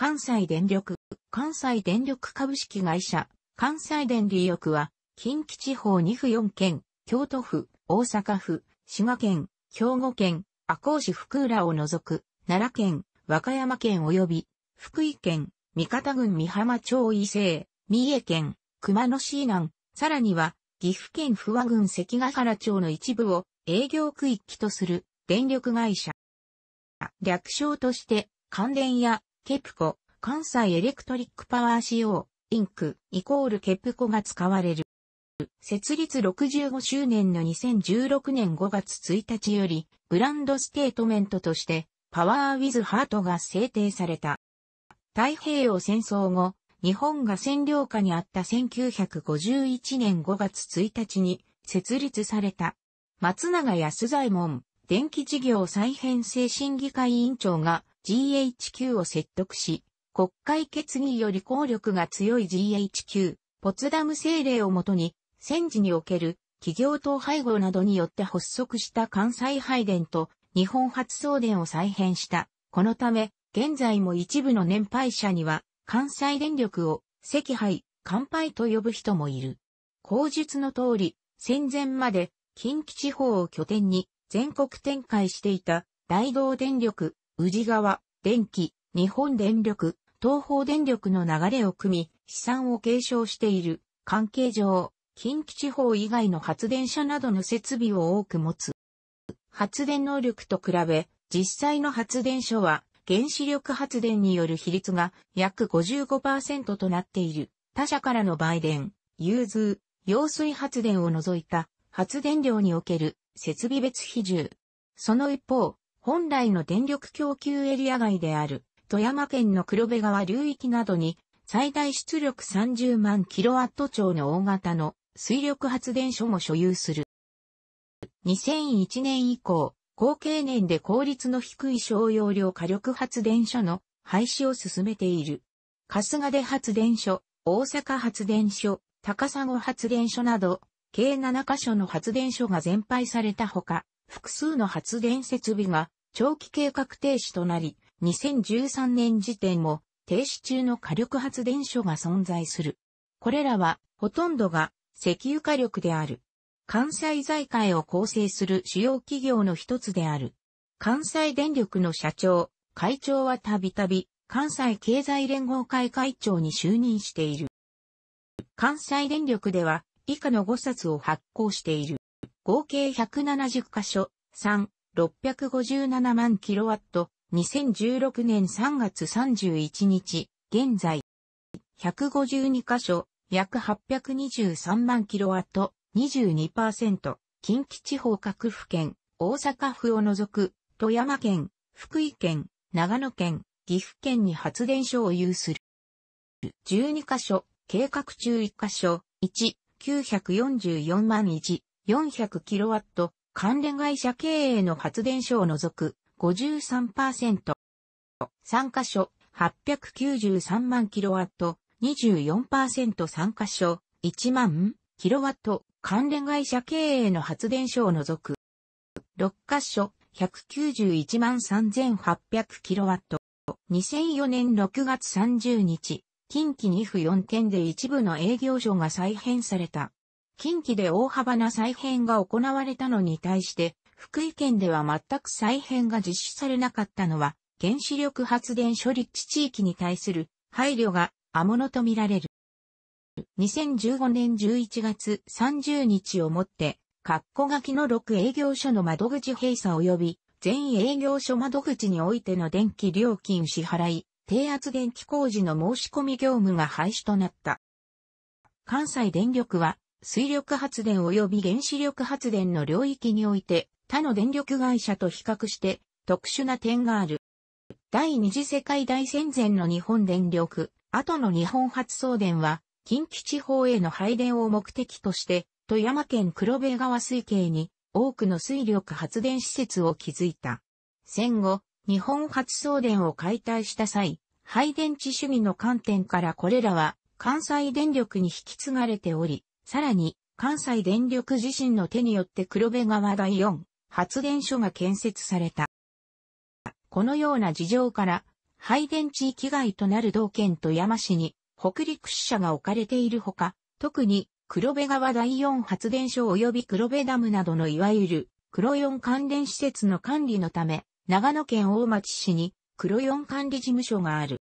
関西電力、関西電力株式会社、関西電力欲は、近畿地方2府4県、京都府、大阪府、滋賀県、兵庫県、赤穂市福浦を除く、奈良県、和歌山県及び、福井県、三方郡三浜町伊勢、三重県、熊野市南、さらには、岐阜県不和郡関ヶ原町の一部を営業区域とする電力会社。略称として、関連やケプコ、関西エレクトリックパワー仕様、インク、イコールケプコが使われる。設立65周年の2016年5月1日より、ブランドステートメントとして、パワーウィズハートが制定された。太平洋戦争後、日本が占領下にあった1951年5月1日に設立された。松永安左衛門、電気事業再編成審議会委員長が GHQ を説得し、国会決議より効力が強い GHQ、ポツダム政令をもとに、戦時における企業党配合などによって発足した関西配電と日本初送電を再編した。このため、現在も一部の年配者には、関西電力を、赤配、乾杯と呼ぶ人もいる。口述の通り、戦前まで近畿地方を拠点に全国展開していた大同電力、宇治川、電気、日本電力、東方電力の流れを組み、資産を継承している関係上、近畿地方以外の発電所などの設備を多く持つ。発電能力と比べ、実際の発電所は原子力発電による比率が約55%となっている。他社からの売電、融通、揚水発電を除いた発電量における設備別比重。その一方、本来の電力供給エリア外である、富山県の黒部川流域などに、最大出力30万キロワット超の大型の水力発電所も所有する。2001年以降、後継年で効率の低い小容量火力発電所の廃止を進めている。春日出発電所、大阪発電所、高砂発電所など、計7カ所の発電所が全廃されたほか、複数の発電設備が長期計画停止となり、2013年時点も停止中の火力発電所が存在する。これらはほとんどが石油火力である。関西財界を構成する主要企業の一つである。関西電力の社長、会長はたびたび関西経済連合会会長に就任している。関西電力では以下の5冊を発行している。合計170箇所、3、657万キロワット、2016年3月31日、現在、152箇所、約823万キロワット、22%、近畿地方各府県、大阪府を除く、富山県、福井県、長野県、岐阜県に発電所を有する。12箇所、計画中1箇所、1、944万1、400キロワット、関連会社経営の発電所を除く53%。3カ所893万キロワット、24% 3箇所、1万キロワット、関連会社経営の発電所を除く、6カ所、191万3800キロワット、2004年6月30日、近畿2府4県で一部の営業所が再編された。近畿で大幅な再編が行われたのに対して、福井県では全く再編が実施されなかったのは、原子力発電処理地地域に対する配慮が魔物とみられる。2015年11月30日をもって、括弧書きの6営業所の窓口閉鎖及び、全営業所窓口においての電気料金支払い、低圧電気工事の申し込み業務が廃止となった。関西電力は水力発電及び原子力発電の領域において他の電力会社と比較して特殊な点がある。第二次世界大戦前の日本電力、後の日本発送電は近畿地方への配電を目的として富山県黒部川水系に多くの水力発電施設を築いた。戦後、日本発送電を解体した際、配電池主義の観点からこれらは関西電力に引き継がれており、さらに、関西電力自身の手によって黒部川第4発電所が建設された。このような事情から、配電地域外となる道県と山市に北陸支社が置かれているほか、特に黒部川第4発電所及び黒部ダムなどのいわゆる黒4関連施設の管理のため、長野県大町市に黒4管理事務所がある。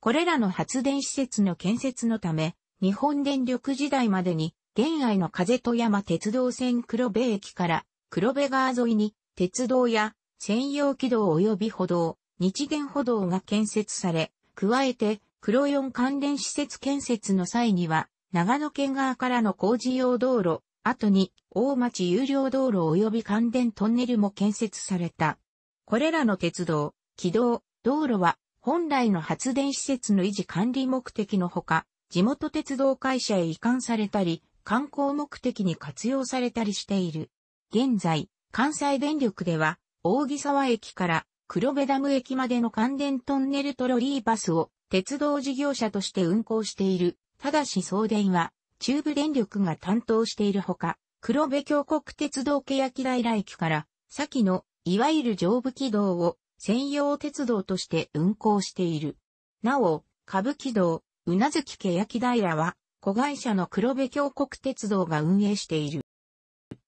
これらの発電施設の建設のため、日本電力時代までに、現愛の風富山鉄道線黒部駅から黒部川沿いに鉄道や専用軌道及び歩道、日元歩道が建設され、加えて黒四関連施設建設の際には、長野県側からの工事用道路、後に大町有料道路及び関連トンネルも建設された。これらの鉄道、軌道、道路は本来の発電施設の維持管理目的のほか、地元鉄道会社へ移管されたり、観光目的に活用されたりしている。現在、関西電力では、大木沢駅から黒部ダム駅までの関電トンネルトロリーバスを鉄道事業者として運行している。ただし送電は、中部電力が担当しているほか、黒部峡谷鉄道欅平駅から、先の、いわゆる上部軌道を専用鉄道として運行している。なお、下部軌道、うなずきけやき平は、子会社の黒部峡谷鉄道が運営している。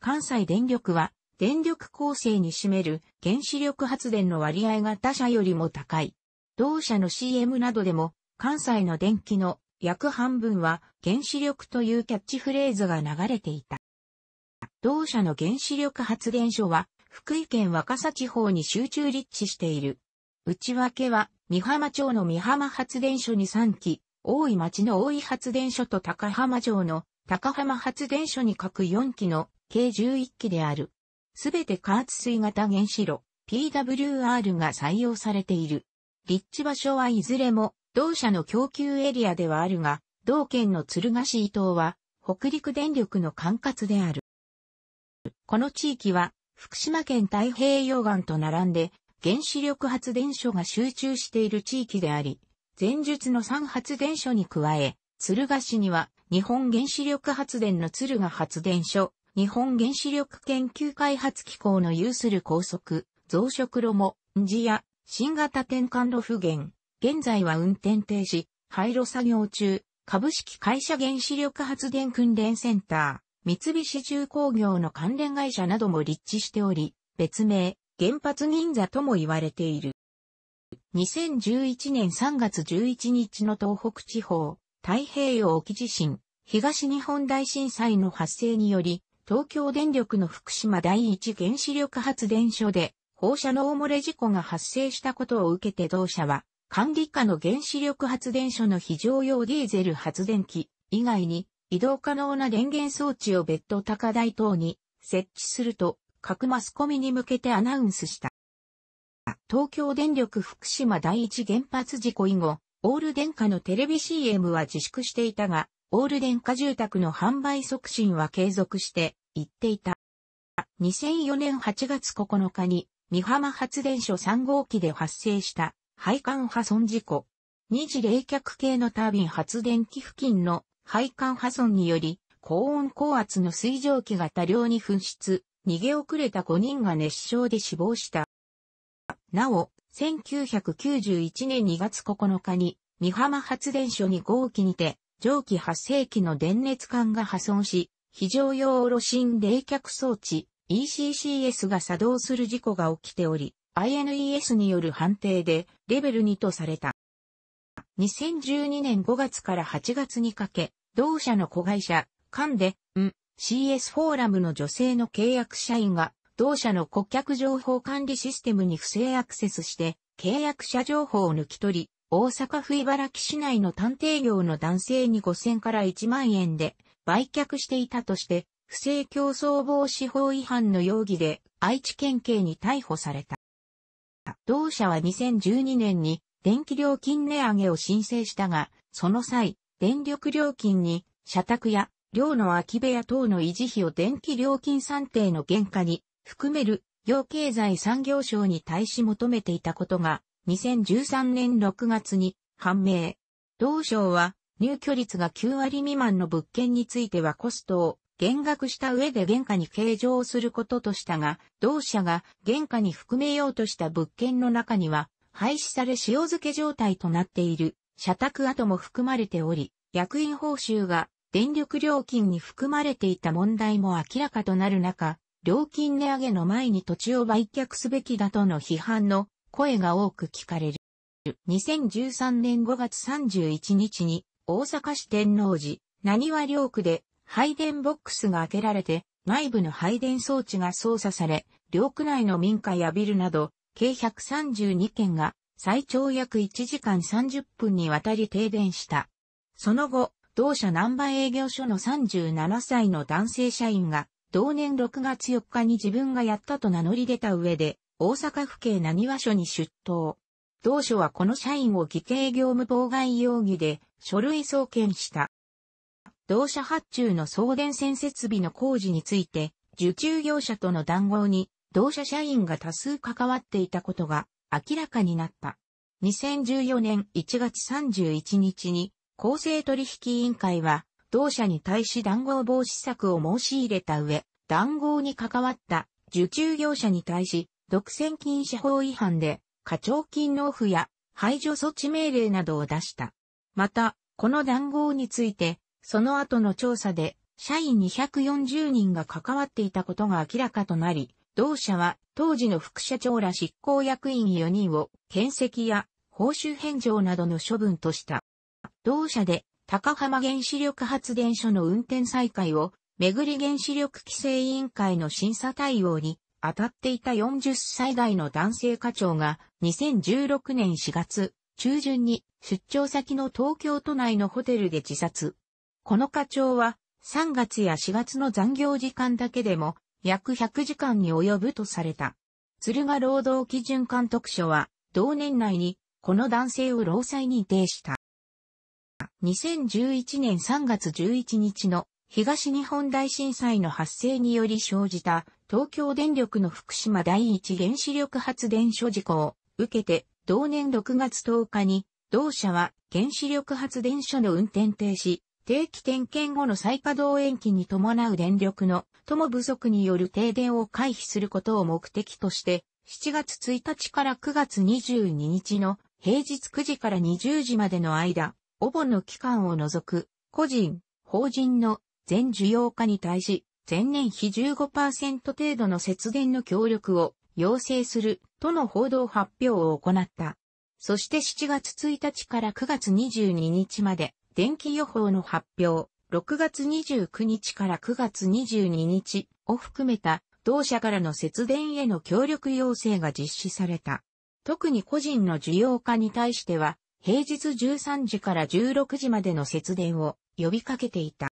関西電力は、電力構成に占める原子力発電の割合が他社よりも高い。同社の CM などでも、関西の電気の約半分は原子力というキャッチフレーズが流れていた。同社の原子力発電所は、福井県若狭地方に集中立地している。内訳は、三浜町の三浜発電所に3基、大井町の大井発電所と高浜城の高浜発電所に各4基の計11基である。すべて加圧水型原子炉 PWR が採用されている。立地場所はいずれも同社の供給エリアではあるが、同県の鶴ヶ市伊東は北陸電力の管轄である。この地域は福島県太平洋岸と並んで原子力発電所が集中している地域であり、前述の3発電所に加え、鶴ヶ市には日本原子力発電の鶴ヶ発電所、日本原子力研究開発機構の有する高速、増殖炉も、地や新型転換炉復元、現在は運転停止、廃炉作業中、株式会社原子力発電訓練センター、三菱重工業の関連会社なども立地しており、別名、原発銀座とも言われている。2011年3月11日の東北地方、太平洋沖地震、東日本大震災の発生により、東京電力の福島第一原子力発電所で放射能漏れ事故が発生したことを受けて同社は、管理下の原子力発電所の非常用ディーゼル発電機以外に移動可能な電源装置を別途高台等に設置すると各マスコミに向けてアナウンスした。東京電力福島第一原発事故以後、オール電化のテレビ CM は自粛していたが、オール電化住宅の販売促進は継続して行っていた。2004年8月9日に、美浜発電所3号機で発生した配管破損事故。二次冷却系のタービン発電機付近の配管破損により、高温高圧の水蒸気が多量に噴出、逃げ遅れた5人が熱傷で死亡した。なお、1991年2月9日に、三浜発電所に号機にて、蒸気発生器の電熱管が破損し、非常用炉心冷却装置 ECCS が作動する事故が起きており、INES による判定でレベル2とされた。2012年5月から8月にかけ、同社の子会社、カンデン CS フォーラムの女性の契約社員が同社の顧客情報管理システムに不正アクセスして、契約者情報を抜き取り、大阪府茨城市内の探偵業の男性に5000から1万円で売却していたとして、不正競争防止法違反の容疑で愛知県警に逮捕された。同社は2012年に電気料金値上げを申請したが、その際、電力料金に社宅や寮の空き部屋等の維持費を電気料金算定の原価に含める要経済産業省に対し求めていたことが2013年6月に判明。同省は入居率が9割未満の物件についてはコストを減額した上で原価に計上することとしたが、同社が原価に含めようとした物件の中には、廃止され塩漬け状態となっている社宅跡も含まれており、役員報酬が電力料金に含まれていた問題も明らかとなる中、料金値上げの前に土地を売却すべきだとの批判の声が多く聞かれる。2013年5月31日に大阪市天王寺、何は両区で配電ボックスが開けられて内部の配電装置が操作され、両区内の民家やビルなど計132件が最長約1時間30分にわたり停電した。その後、同社南波営業所の37歳の男性社員が同年6月4日に自分がやったと名乗り出た上で、大阪府警何和署に出頭。同署はこの社員を偽計業務妨害容疑で書類送検した。同社発注の送電線設備の工事について、受注業者との談合に同社社員が多数関わっていたことが明らかになった。2014年1月31日に公正取引委員会は同社に対し談合防止策を申し入れた上、談合に関わった受注業者に対し、独占禁止法違反で、課徴金納付や排除措置命令などを出した。また、この談合について、その後の調査で、社員240人が関わっていたことが明らかとなり、同社は当時の副社長ら執行役員4人を、検責や報酬返上などの処分とした。同社で高浜原子力発電所の運転再開を、めぐり原子力規制委員会の審査対応に当たっていた40歳代の男性課長が2016年4月中旬に出張先の東京都内のホテルで自殺。この課長は3月や4月の残業時間だけでも約100時間に及ぶとされた。鶴ヶ労働基準監督署は同年内にこの男性を労災認定した。2011年3月11日の東日本大震災の発生により生じた東京電力の福島第一原子力発電所事故を受けて同年6月10日に同社は原子力発電所の運転停止、定期点検後の再稼働延期に伴う電力の友不足による停電を回避することを目的として、7月1日から9月22日の平日9時から20時までの間、おぼの期間を除く、個人、法人の全需要家に対し、前年比15%程度の節電の協力を要請するとの報道発表を行った。そして7月1日から9月22日まで、電気予報の発表、6月29日から9月22日を含めた同社からの節電への協力要請が実施された。特に個人の需要家に対しては、平日13時から16時までの節電を呼びかけていた。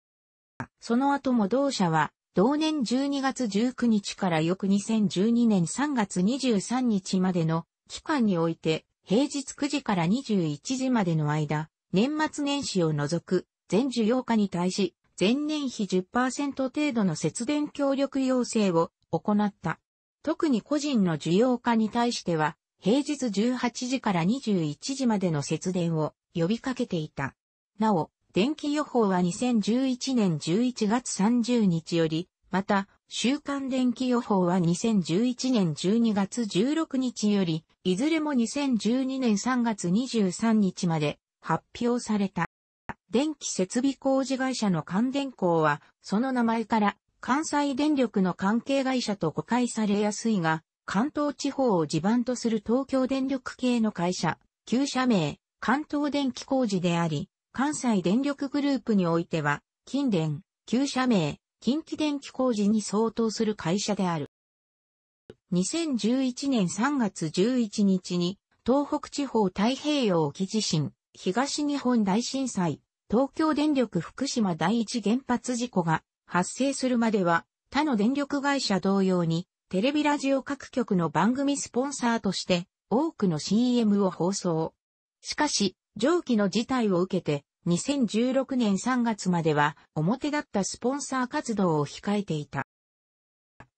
その後も同社は、同年12月19日から翌2012年3月23日までの期間において、平日9時から21時までの間、年末年始を除く全需要家に対し、前年比10%程度の節電協力要請を行った。特に個人の需要家に対しては、平日18時から21時までの節電を呼びかけていた。なお、電気予報は2011年11月30日より、また、週間電気予報は2011年12月16日より、いずれも2012年3月23日まで発表された。電気設備工事会社の関電工は、その名前から関西電力の関係会社と誤解されやすいが、関東地方を地盤とする東京電力系の会社、旧社名、関東電気工事であり、関西電力グループにおいては、近電、旧社名、近畿電気工事に相当する会社である。2011年3月11日に、東北地方太平洋沖地震、東日本大震災、東京電力福島第一原発事故が発生するまでは、他の電力会社同様に、テレビラジオ各局の番組スポンサーとして多くの CM を放送。しかし、上記の事態を受けて、2016年3月までは表だったスポンサー活動を控えていた。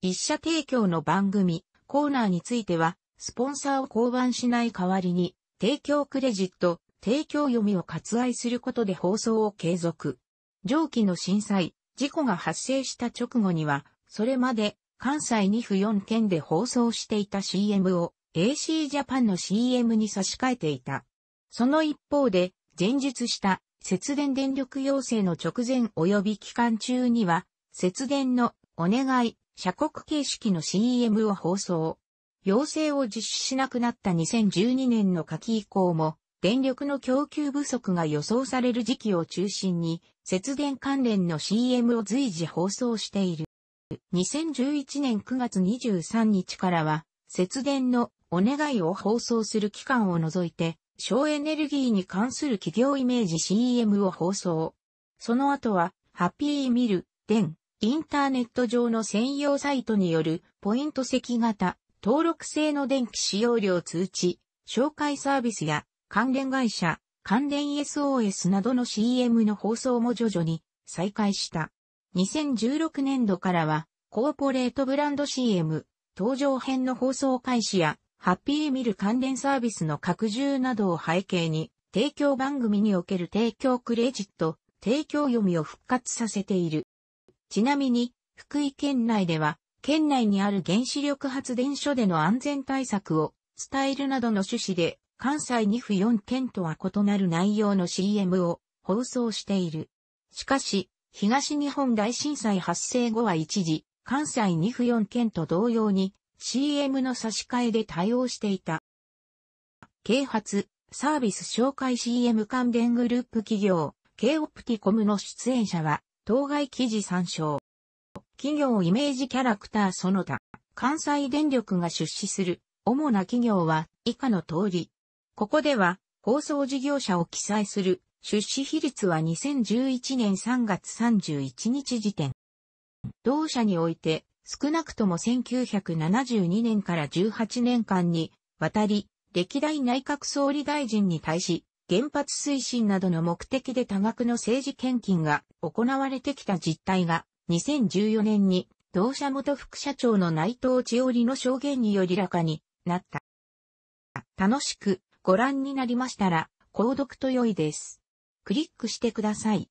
一社提供の番組、コーナーについては、スポンサーを降板しない代わりに、提供クレジット、提供読みを割愛することで放送を継続。上記の震災、事故が発生した直後には、それまで関西2府4県で放送していた CM を AC ジャパンの CM に差し替えていた。その一方で、前述した節電電力要請の直前及び期間中には、節電のお願い、社国形式の CM を放送。要請を実施しなくなった2012年の夏季以降も、電力の供給不足が予想される時期を中心に、節電関連の CM を随時放送している。2011年9月23日からは、節電のお願いを放送する期間を除いて、省エネルギーに関する企業イメージ CM を放送。その後は、ハッピーミル、電、インターネット上の専用サイトによるポイント席型、登録制の電気使用量通知、紹介サービスや関連会社、関連 SOS などの CM の放送も徐々に再開した。2016年度からは、コーポレートブランド CM、登場編の放送開始や、ハッピーミル関連サービスの拡充などを背景に、提供番組における提供クレジット、提供読みを復活させている。ちなみに、福井県内では、県内にある原子力発電所での安全対策を伝えるなどの趣旨で、関西2府4県とは異なる内容の CM を放送している。しかし、東日本大震災発生後は一時、関西2府4県と同様に CM の差し替えで対応していた。啓発、サービス紹介 CM 関連グループ企業、K オプティコムの出演者は、当該記事参照。企業イメージキャラクターその他、関西電力が出資する主な企業は以下の通り。ここでは、放送事業者を記載する出資比率は2011年3月31日時点。同社において少なくとも1972年から18年間にわたり歴代内閣総理大臣に対し原発推進などの目的で多額の政治献金が行われてきた実態が2014年に同社元副社長の内藤千織の証言によりらかになった。楽しくご覧になりましたら購読と良いです。クリックしてください。